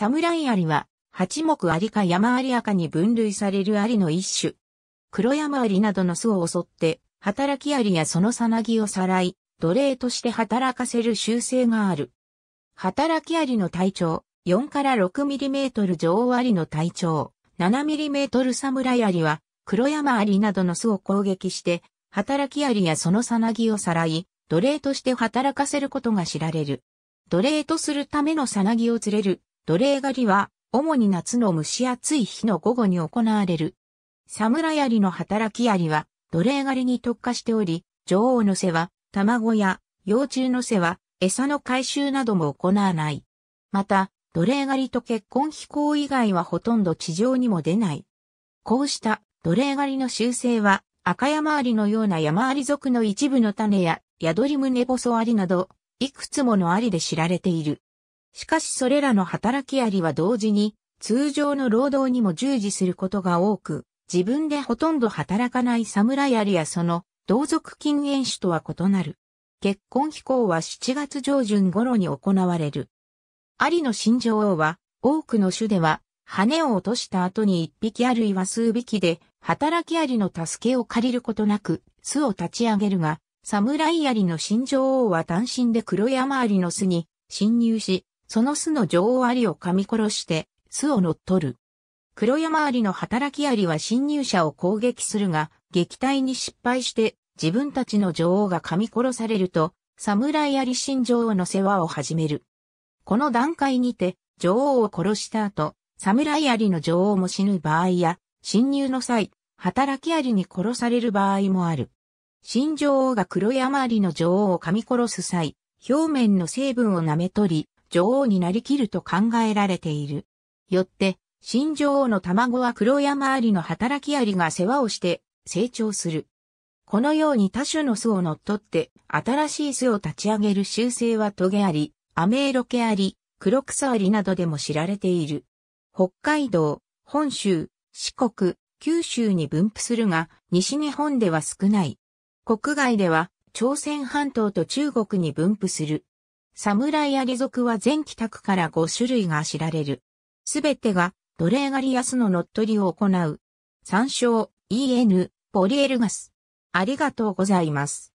侍アリは、八目アリか山アリアかに分類されるアリの一種。黒山アリなどの巣を襲って、働きアリやそのさなぎをさらい、奴隷として働かせる習性がある。働きアリの体長、4から6ミリメートル女王アリの体長、7ミリメートル侍アリは、黒山アリなどの巣を攻撃して、働きアリやそのさなぎをさらい、奴隷として働かせることが知られる。奴隷とするためのさなぎを釣れる奴隷狩りは、主に夏の蒸し暑い日の午後に行われる。侍槍の働き槍は、奴隷狩りに特化しており、女王の世話、卵や幼虫の世話、餌の回収なども行わない。また、奴隷狩りと結婚飛行以外はほとんど地上にも出ない。こうした奴隷狩りの習性は、赤山ありのような山あり族の一部の種や、ヤドリムネボソアリなど、いくつものありで知られている。しかしそれらの働きありは同時に、通常の労働にも従事することが多く、自分でほとんど働かない侍ありやその、同族禁煙種とは異なる。結婚飛行は7月上旬頃に行われる。アリの新女王は、多くの種では、羽を落とした後に一匹あるいは数匹で、働きアリの助けを借りることなく、巣を立ち上げるが、侍アリの新女王は単身で黒山アリの巣に侵入し、その巣の女王アリを噛み殺して、巣を乗っ取る。黒山アリの働きアリは侵入者を攻撃するが、撃退に失敗して、自分たちの女王が噛み殺されると、侍アリ新女王の世話を始める。この段階にて、女王を殺した後、侍アリの女王も死ぬ場合や、侵入の際、働きアリに殺される場合もある。新女王が黒山アリの女王を噛み殺す際、表面の成分を舐め取り、女王になりきると考えられている。よって、新女王の卵は黒山ありの働きアリが世話をして成長する。このように多種の巣を乗っ取って新しい巣を立ち上げる習性はトゲアリ、アメーロケアリ、黒草アリなどでも知られている。北海道、本州、四国、九州に分布するが、西日本では少ない。国外では、朝鮮半島と中国に分布する。侍アリ族は全帰宅から5種類が知られる。すべてが奴隷狩りやすの乗っ取りを行う。参照 EN ポリエルガス。ありがとうございます。